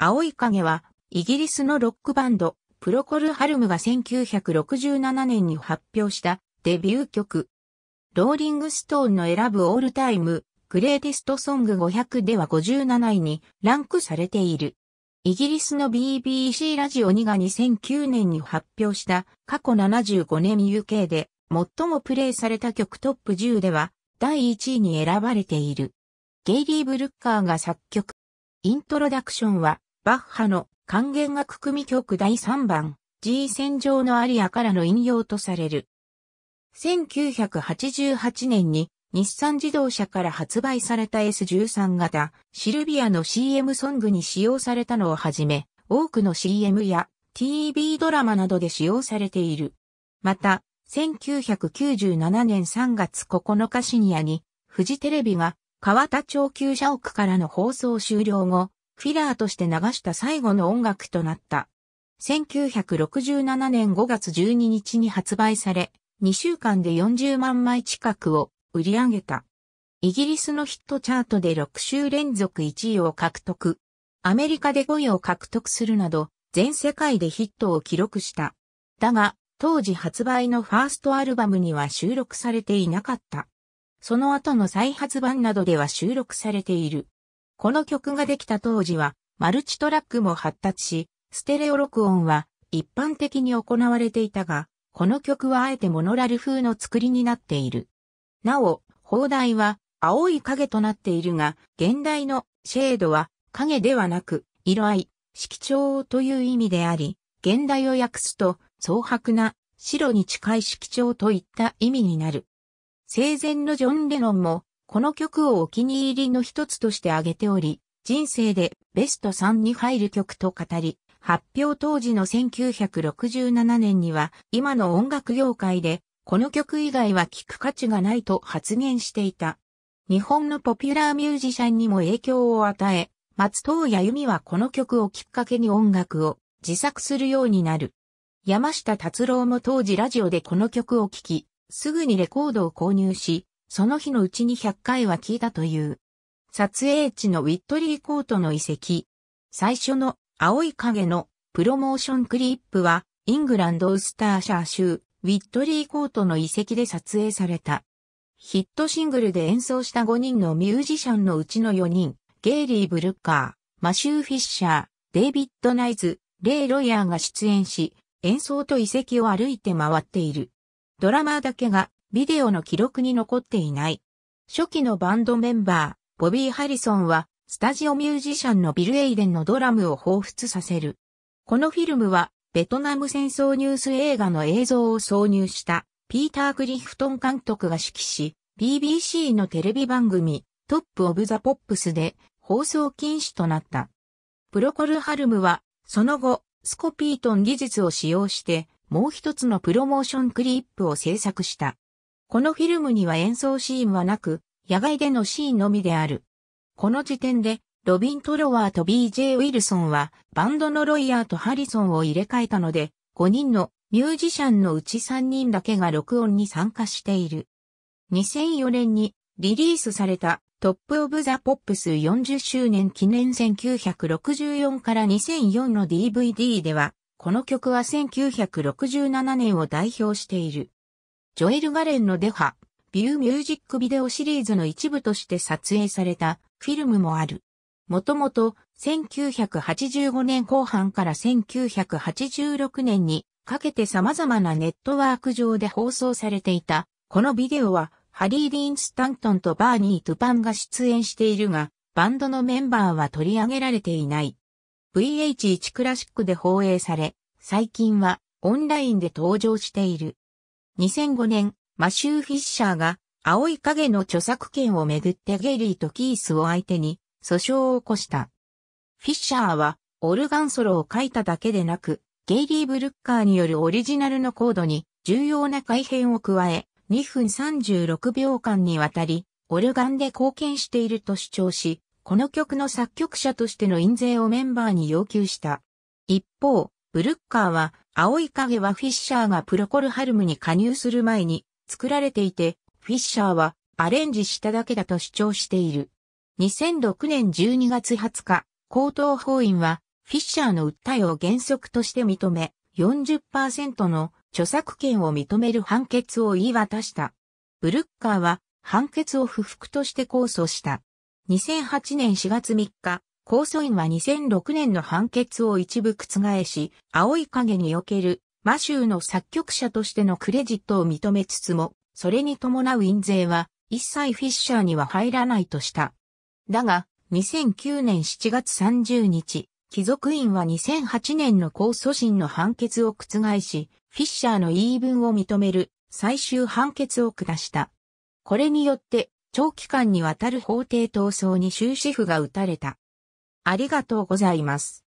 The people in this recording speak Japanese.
青い影は、イギリスのロックバンド、プロコル・ハルムが1967年に発表したデビュー曲。ローリング・ストーンの選ぶオールタイム、グレーテスト・ソング500では57位にランクされている。イギリスの BBC ラジオ2が2009年に発表した過去75年 UK で最もプレイされた曲トップ10では第1位に選ばれている。ゲイリー・ブルッカーが作曲。イントロダクションはバッハの還元楽組曲第3番 G 戦場のアリアからの引用とされる。1988年に日産自動車から発売された S13 型シルビアの CM ソングに使用されたのをはじめ、多くの CM や TV ドラマなどで使用されている。また、1997年3月9日深夜に、フジテレビが川田町級社屋からの放送終了後、フィラーとして流した最後の音楽となった。1967年5月12日に発売され、2週間で40万枚近くを売り上げた。イギリスのヒットチャートで6週連続1位を獲得。アメリカで5位を獲得するなど、全世界でヒットを記録した。だが、当時発売のファーストアルバムには収録されていなかった。その後の再発版などでは収録されている。この曲ができた当時は、マルチトラックも発達し、ステレオ録音は一般的に行われていたが、この曲はあえてモノラル風の作りになっている。なお、砲台は青い影となっているが、現代のシェードは影ではなく、色合い、色調という意味であり、現代を訳すと、蒼白な白に近い色調といった意味になる。生前のジョン・レノンもこの曲をお気に入りの一つとして挙げており、人生でベスト3に入る曲と語り、発表当時の1967年には、今の音楽業界で、この曲以外は聴く価値がないと発言していた。日本のポピュラーミュージシャンにも影響を与え、松藤谷由実はこの曲をきっかけに音楽を自作するようになる。山下達郎も当時ラジオでこの曲を聴き、すぐにレコードを購入し、その日のうちに100回は聞いたという。撮影地のウィットリーコートの遺跡。最初の青い影のプロモーションクリップは、イングランドウスターシャー州、ウィットリーコートの遺跡で撮影された。ヒットシングルで演奏した5人のミュージシャンのうちの4人、ゲイリー・ブルッカー、マシュー・フィッシャー、デイビッド・ナイズ、レイ・ロイヤーが出演し、演奏と遺跡を歩いて回っている。ドラマーだけがビデオの記録に残っていない。初期のバンドメンバー、ボビー・ハリソンは、スタジオミュージシャンのビル・エイデンのドラムを彷彿させる。このフィルムは、ベトナム戦争ニュース映画の映像を挿入した、ピーター・クリフトン監督が指揮し、BBC のテレビ番組、トップ・オブ・ザ・ポップスで、放送禁止となった。プロコル・ハルムは、その後、スコピートン技術を使用して、もう一つのプロモーションクリップを制作した。このフィルムには演奏シーンはなく、野外でのシーンのみである。この時点で、ロビン・トロワーと BJ・ ウィルソンは、バンドのロイヤーとハリソンを入れ替えたので、5人のミュージシャンのうち3人だけが録音に参加している。2004年にリリースされたトップオブザポップス40周年記念1964から2004の DVD では、この曲は1967年を代表している。ジョエル・ガレンのデハ、ビューミュージックビデオシリーズの一部として撮影されたフィルムもある。もともと1985年後半から1986年にかけて様々なネットワーク上で放送されていた。このビデオはハリー・ディーン・スタントンとバーニー・トゥパンが出演しているが、バンドのメンバーは取り上げられていない。VH1 クラシックで放映され、最近はオンラインで登場している。2005年、マシュー・フィッシャーが、青い影の著作権をめぐってゲリーとキースを相手に訴訟を起こした。フィッシャーは、オルガンソロを書いただけでなく、ゲイリー・ブルッカーによるオリジナルのコードに重要な改変を加え、2分36秒間にわたり、オルガンで貢献していると主張し、この曲の作曲者としての印税をメンバーに要求した。一方、ブルッカーは青い影はフィッシャーがプロコルハルムに加入する前に作られていて、フィッシャーはアレンジしただけだと主張している。2006年12月20日、高等法院はフィッシャーの訴えを原則として認め、40%の著作権を認める判決を言い渡した。ブルッカーは判決を不服として控訴した。2008年4月3日、控訴院は2006年の判決を一部覆し、青い影におけるマシューの作曲者としてのクレジットを認めつつも、それに伴う印税は一切フィッシャーには入らないとした。だが、2009年7月30日、貴族院は2008年の控訴審の判決を覆し、フィッシャーの言い分を認める最終判決を下した。これによって、長期間にわたる法廷闘争に終止符が打たれた。ありがとうございます。